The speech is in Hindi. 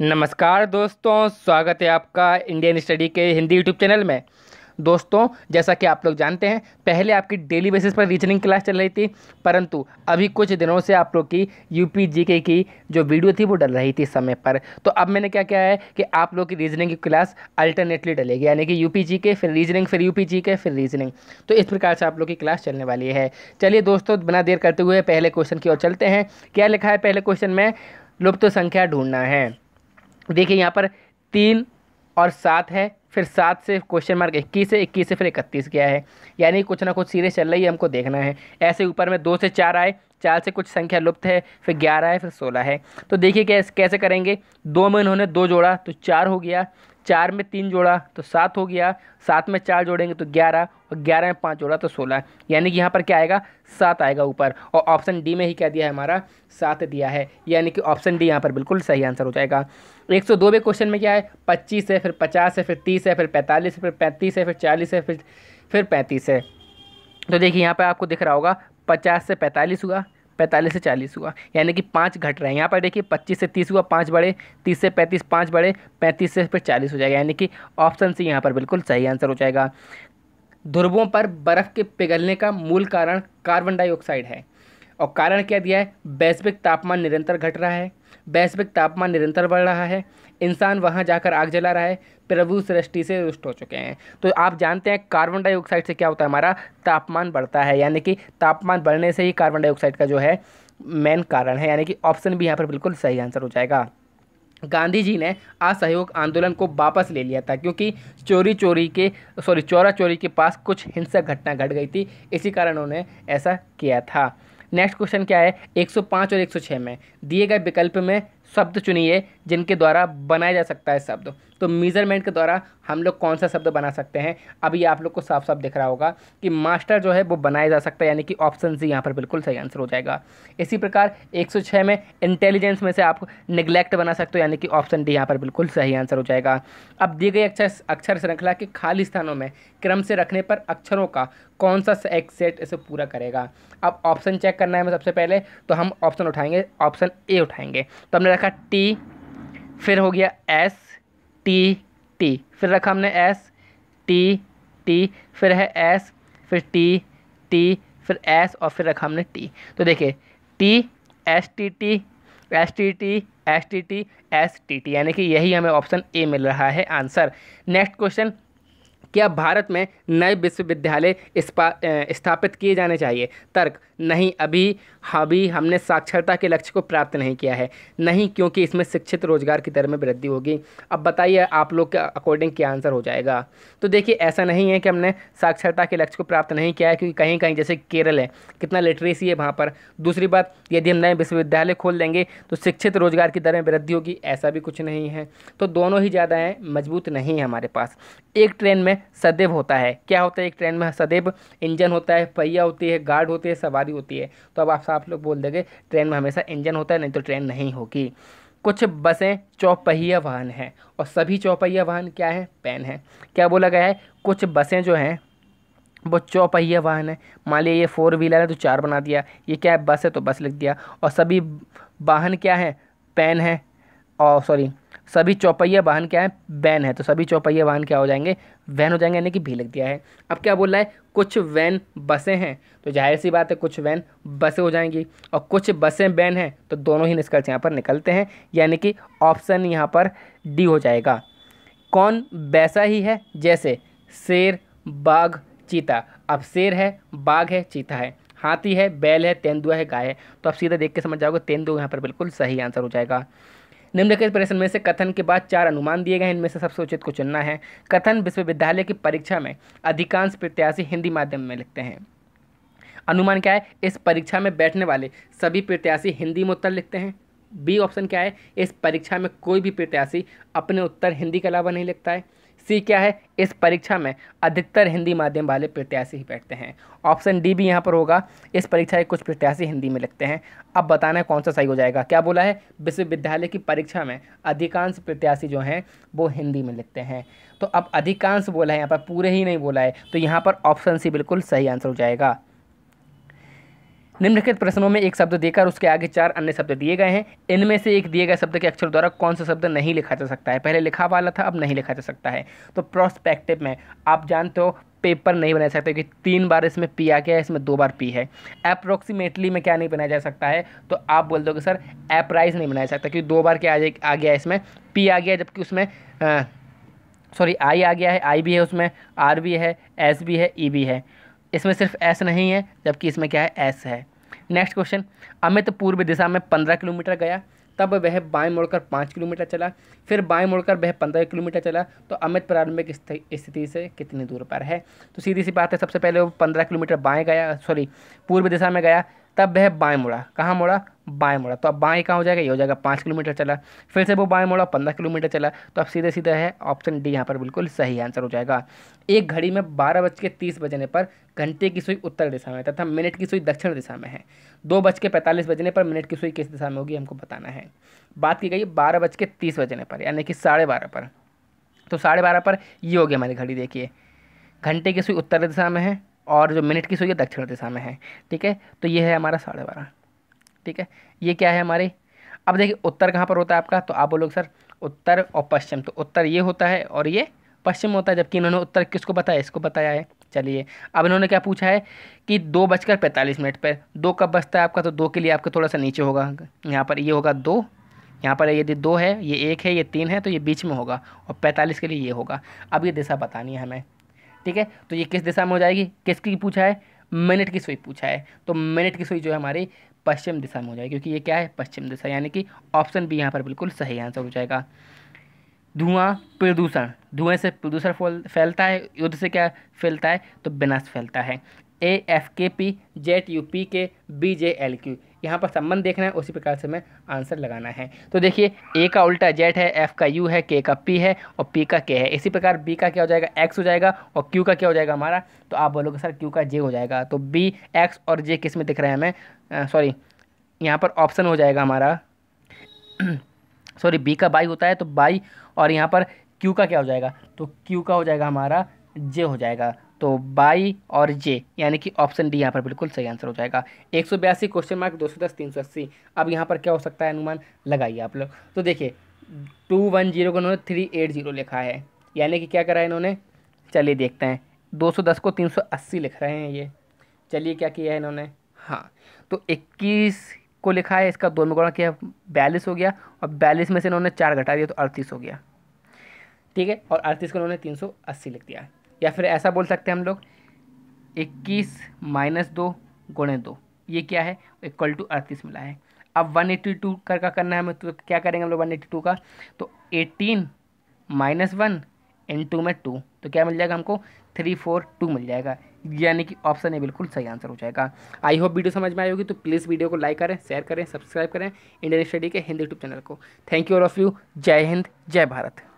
नमस्कार दोस्तों स्वागत है आपका इंडियन स्टडी के हिंदी यूट्यूब चैनल में दोस्तों जैसा कि आप लोग जानते हैं पहले आपकी डेली बेसिस पर रीजनिंग क्लास चल रही थी परंतु अभी कुछ दिनों से आप लोग की यूपी जीके की जो वीडियो थी वो डल रही थी समय पर तो अब मैंने क्या किया है कि आप लोग की रीजनिंग की क्लास अल्टरनेटली डलेगी यानी कि यूपी जी के फिर रीजनिंग फिर यू जी के फिर रीजनिंग तो इस प्रकार से आप लोग की क्लास चलने वाली है चलिए दोस्तों बिना देर करते हुए पहले क्वेश्चन की ओर चलते हैं क्या लिखा है पहले क्वेश्चन में लुप्त संख्या ढूंढना है देखिए यहाँ पर तीन और सात है फिर सात से क्वेश्चन मार्क इक्कीस है इक्कीस से फिर इकतीस गया है यानी कुछ ना कुछ सीरीज चल रही है हमको देखना है ऐसे ऊपर में दो से चार आए चार से कुछ संख्या लुप्त है फिर ग्यारह है फिर सोलह है तो देखिए कैसे कैसे करेंगे दो में इन्होंने दो जोड़ा तो चार हो गया चार में तीन जोड़ा तो सात हो गया सात में चार जोड़ेंगे तो ग्यारह और ग्यारह में पाँच जोड़ा तो सोलह यानी कि यहाँ पर क्या आएगा सात आएगा ऊपर और ऑप्शन डी में ही क्या दिया है हमारा सात दिया है यानी कि ऑप्शन डी यहाँ पर बिल्कुल सही आंसर हो जाएगा एक सौ दोवें क्वेश्चन में क्या है पच्चीस है फिर पचास है फिर तीस है फिर पैंतालीस है फिर पैंतीस है फिर चालीस है फिर फिर पैंतीस है तो देखिए यहाँ पर आपको दिख रहा होगा पचास से पैंतालीस हुआ पैंतालीस से चालीस हुआ यानी कि पाँच घट रहे हैं यहाँ पर देखिए पच्चीस से तीस हुआ पाँच बढ़े तीस से पैंतीस पाँच बढ़े पैंतीस से फिर चालीस हो जाएगा यानी कि ऑप्शन सी यहाँ पर बिल्कुल सही आंसर हो जाएगा ध्रुवों पर बर्फ़ के पिघलने का मूल कारण कार्बन डाइऑक्साइड है और कारण क्या दिया है वैश्विक तापमान निरंतर घट रहा है वैश्विक तापमान निरंतर बढ़ रहा है इंसान वहाँ जाकर आग जला रहा है प्रभु सृष्टि से रुष्ट हो चुके हैं तो आप जानते हैं कार्बन डाइऑक्साइड से क्या होता है हमारा तापमान बढ़ता है यानी कि तापमान बढ़ने से ही कार्बन डाइऑक्साइड का जो है मेन कारण है यानी कि ऑप्शन भी यहाँ पर बिल्कुल सही आंसर हो जाएगा गांधी जी ने असहयोग आंदोलन को वापस ले लिया था क्योंकि चोरी चोरी के सॉरी चोरा चोरी के पास कुछ हिंसक घटना घट गई थी इसी कारण उन्होंने ऐसा किया था नेक्स्ट क्वेश्चन क्या है 105 और 106 में दिए गए विकल्प में शब्द चुनिए जिनके द्वारा बनाया जा सकता है शब्द तो मेज़रमेंट के द्वारा हम लोग कौन सा शब्द बना सकते हैं अभी आप लोग को साफ साफ दिख रहा होगा कि मास्टर जो है वो बनाया जा सकता है यानी कि ऑप्शन सी यहाँ पर बिल्कुल सही आंसर हो जाएगा इसी प्रकार 106 में इंटेलिजेंस में से आप निगलेक्ट बना सकते हो यानी कि ऑप्शन डी यहाँ पर बिल्कुल सही आंसर हो जाएगा अब दी गई अक्षर अक्षर श्रृंखला के खाली स्थानों में क्रम से रखने पर अक्षरों का कौन सा एक सेट इसे पूरा करेगा अब ऑप्शन चेक करना है हमें सबसे पहले तो हम ऑप्शन उठाएंगे ऑप्शन ए उठाएंगे तो हमने रखा रखा टी फिर हो गया एस टी टी फिर रखा हमने एस टी टी फिर है एस फिर टी टी फिर एस और फिर रखा हमने टी तो देखिए T S T T S T T S T T S T T यानी कि यही हमें ऑप्शन ए मिल रहा है आंसर नेक्स्ट क्वेश्चन कि अब भारत में नए विश्वविद्यालय स्थापित किए जाने चाहिए तर्क नहीं अभी अभी हमने साक्षरता के लक्ष्य को प्राप्त नहीं किया है नहीं क्योंकि इसमें शिक्षित रोजगार की दर में वृद्धि होगी अब बताइए आप लोग के अकॉर्डिंग क्या आंसर हो जाएगा तो देखिए ऐसा नहीं है कि हमने साक्षरता के लक्ष्य को प्राप्त नहीं किया है क्योंकि कहीं कहीं जैसे केरल है कितना लिटरेसी है वहाँ पर दूसरी बात यदि हम नए विश्वविद्यालय खोल देंगे तो शिक्षित रोजगार की दर में वृद्धि होगी ऐसा भी कुछ नहीं है तो दोनों ही ज़्यादा हैं मजबूत नहीं है हमारे पास एक ट्रेन में सदैव होता है क्या होता है एक ट्रेन में सदैव इंजन होता है पहिया होती है गार्ड होती है सवारी होती है तो अब आप साफ लोग बोल देंगे ट्रेन में हमेशा इंजन होता है नहीं तो ट्रेन नहीं होगी कुछ बसें चौपहिया वाहन हैं और सभी चौपहिया वाहन क्या हैं पेन हैं क्या बोला गया है कुछ बसें जो हैं वो चौपहिया वाहन है मान लिया ये फोर व्हीलर है तो चार बना दिया ये क्या है बस है तो बस लिख दिया और सभी वाहन क्या हैं पेन है और सॉरी सभी चौपहिया वाहन क्या है वैन है तो सभी चौपहिया वाहन क्या हो जाएंगे वैन हो जाएंगे यानी कि भी लग दिया है अब क्या बोल रहा है कुछ वैन बसें हैं तो जाहिर सी बात है कुछ वैन बसें हो जाएंगी और कुछ बसें वैन हैं तो दोनों ही निष्कर्ष यहाँ पर निकलते हैं यानी कि ऑप्शन यहाँ पर डी हो जाएगा कौन वैसा ही है जैसे शेर बाघ चीता अब शेर है बाघ है चीता है हाथी है बैल है तेंदुआ है गाय है तो आप सीधा देख के समझ जाओगे तेंदुआ यहाँ पर बिल्कुल सही आंसर हो जाएगा निम्नलिखित प्रश्न में से कथन के बाद चार अनुमान दिए गए हैं इनमें से सबसे उचित को चुनना है कथन विश्वविद्यालय की परीक्षा में अधिकांश प्रत्याशी हिंदी माध्यम में लिखते हैं अनुमान क्या है इस परीक्षा में बैठने वाले सभी प्रत्याशी हिंदी में उत्तर लिखते हैं बी ऑप्शन क्या है इस परीक्षा में कोई भी प्रत्याशी अपने उत्तर हिंदी के अलावा नहीं लिखता है सी क्या है इस परीक्षा में अधिकतर हिंदी माध्यम वाले प्रत्याशी ही बैठते हैं ऑप्शन डी भी यहाँ पर होगा इस परीक्षा के कुछ प्रत्याशी हिंदी में लिखते हैं अब बताना है कौन सा सही हो जाएगा क्या बोला है विश्वविद्यालय की परीक्षा में अधिकांश प्रत्याशी जो हैं वो हिंदी में लिखते हैं तो अब अधिकांश बोला है यहाँ पर पूरे ही नहीं बोला है तो यहाँ पर ऑप्शन सी बिल्कुल सही आंसर हो जाएगा निम्नलिखित प्रश्नों में एक शब्द देकर उसके आगे चार अन्य शब्द दिए गए हैं इनमें से एक दिए गए शब्द के अक्षर द्वारा कौन सा शब्द नहीं लिखा जा सकता है पहले लिखा वाला था अब नहीं लिखा जा सकता है तो प्रोस्पेक्टिव में आप जानते हो पेपर नहीं बनाया सकते क्योंकि तीन बार इसमें पी आ गया है इसमें दो बार पी है अप्रोक्सीमेटली में क्या नहीं बनाया जा सकता है तो आप बोल कि सर एपराइज नहीं बनाया सकता क्योंकि दो बार क्या आ गया है इसमें पी आ गया जबकि उसमें सॉरी आई आ गया है आई भी है उसमें आर भी है एस भी है ई e भी है इसमें सिर्फ एस नहीं है जबकि इसमें क्या है एस है नेक्स्ट क्वेश्चन अमित पूर्व दिशा में पंद्रह किलोमीटर गया तब वह बाएं मुड़कर पाँच किलोमीटर चला फिर बाएं मुड़कर वह पंद्रह किलोमीटर चला तो अमित प्रारंभिक स्थिति से कितनी दूर पर है तो सीधी सी बात है सबसे पहले वो पंद्रह किलोमीटर बाएं गया सॉरी पूर्व दिशा में गया तब वह बाएं मुड़ा कहाँ मुड़ा बाएं मोड़ा तो अब बाएं कहाँ हो जाएगा ये हो जाएगा पाँच किलोमीटर चला फिर से वो बाएं मोड़ा पंद्रह किलोमीटर चला तो अब सीधे सीधा है ऑप्शन डी यहाँ पर बिल्कुल सही आंसर हो जाएगा एक घड़ी में बारह बज के तीस बजने पर घंटे की सुई उत्तर दिशा में तथा मिनट की सुई दक्षिण दिशा में है दो बज के पैंतालीस बजने पर मिनट की सुई किस दिशा में होगी हमको बताना है बात की गई बारह बज के तीस बजने पर यानी कि साढ़े बारह पर तो साढ़े बारह पर ये हो गया हमारी घड़ी देखिए घंटे की सुई उत्तर दिशा में है और जो मिनट की सुई है दक्षिण दिशा में है ठीक है तो ये है हमारा साढ़े बारह ठीक है ये क्या है हमारे अब देखिए उत्तर कहाँ पर होता है आपका तो आप बोलोगे सर उत्तर और पश्चिम तो उत्तर ये होता है और ये पश्चिम होता है जबकि इन्होंने उत्तर किसको बताया इसको बताया है चलिए अब इन्होंने क्या पूछा है कि दो बजकर पैंतालीस मिनट पर दो कब बजता है आपका तो दो के लिए आपका थोड़ा सा नीचे होगा यहाँ पर ये होगा दो यहाँ पर यदि दो है ये एक है ये तीन है तो ये बीच में होगा और पैंतालीस के लिए ये होगा अब ये दिशा बतानी है हमें ठीक है तो ये किस दिशा में हो जाएगी किसकी पूछा है मिनट की सुई पूछा है तो मिनट की सुई जो है हमारी पश्चिम दिशा में हो जाएगा क्योंकि ये क्या है पश्चिम दिशा यानी कि ऑप्शन बी यहाँ पर बिल्कुल सही आंसर हो जाएगा धुआं प्रदूषण धुएं से प्रदूषण फैलता है युद्ध से क्या फैलता है तो विनाश फैलता है A F K P Z U P K B J L Q यहाँ पर संबंध देखना है उसी प्रकार से हमें आंसर लगाना है तो देखिए ए का उल्टा जेड है एफ का यू है के का पी है और पी का के है इसी प्रकार बी का क्या हो जाएगा एक्स हो जाएगा और क्यू का क्या हो जाएगा हमारा तो आप बोलोगे सर क्यू का जे हो जाएगा तो बी एक्स और जे किस में दिख रहे हैं हमें सॉरी यहाँ पर ऑप्शन हो जाएगा हमारा सॉरी बी का बाई होता है तो बाई और यहाँ पर क्यू का क्या हो जाएगा तो क्यू का हो जाएगा हमारा जे हो जाएगा तो बाई और जे यानी कि ऑप्शन डी यहाँ पर बिल्कुल सही आंसर हो जाएगा एक सौ बयासी क्वेश्चन मार्क दो सौ दस तीन सौ अस्सी अब यहाँ पर क्या हो सकता है अनुमान लगाइए आप लोग तो देखिए टू वन जीरो को उन्होंने थ्री एट जीरो लिखा है यानी कि क्या करा है इन्होंने चलिए देखते हैं दो सौ दस को तीन सौ अस्सी लिख रहे हैं ये चलिए क्या किया है इन्होंने हाँ तो इक्कीस को लिखा है इसका दोनों गुणा किया बयालीस हो गया और बयालीस में से इन्होंने चार घटा दिया तो अड़तीस हो गया ठीक है और अड़तीस को इन्होंने तीन सौ अस्सी लिख दिया या फिर ऐसा बोल सकते हैं हम लोग इक्कीस माइनस दो गुणे दो ये क्या है इक्वल टू अड़तीस मिला है अब वन एट्टी टू कर का करना है हमें तो क्या करेंगे हम लोग वन एट्टी टू का तो eighteen minus one in two में टू तो क्या मिल जाएगा हमको थ्री फोर टू मिल जाएगा यानी कि ऑप्शन ए बिल्कुल सही आंसर हो जाएगा आई होप वीडियो समझ में आई होगी तो प्लीज़ वीडियो को लाइक करें शेयर करें सब्सक्राइब करें इंडियन स्टडी के हिंदी यूट्यूब चैनल को thank you all of you जय हिंद जय भारत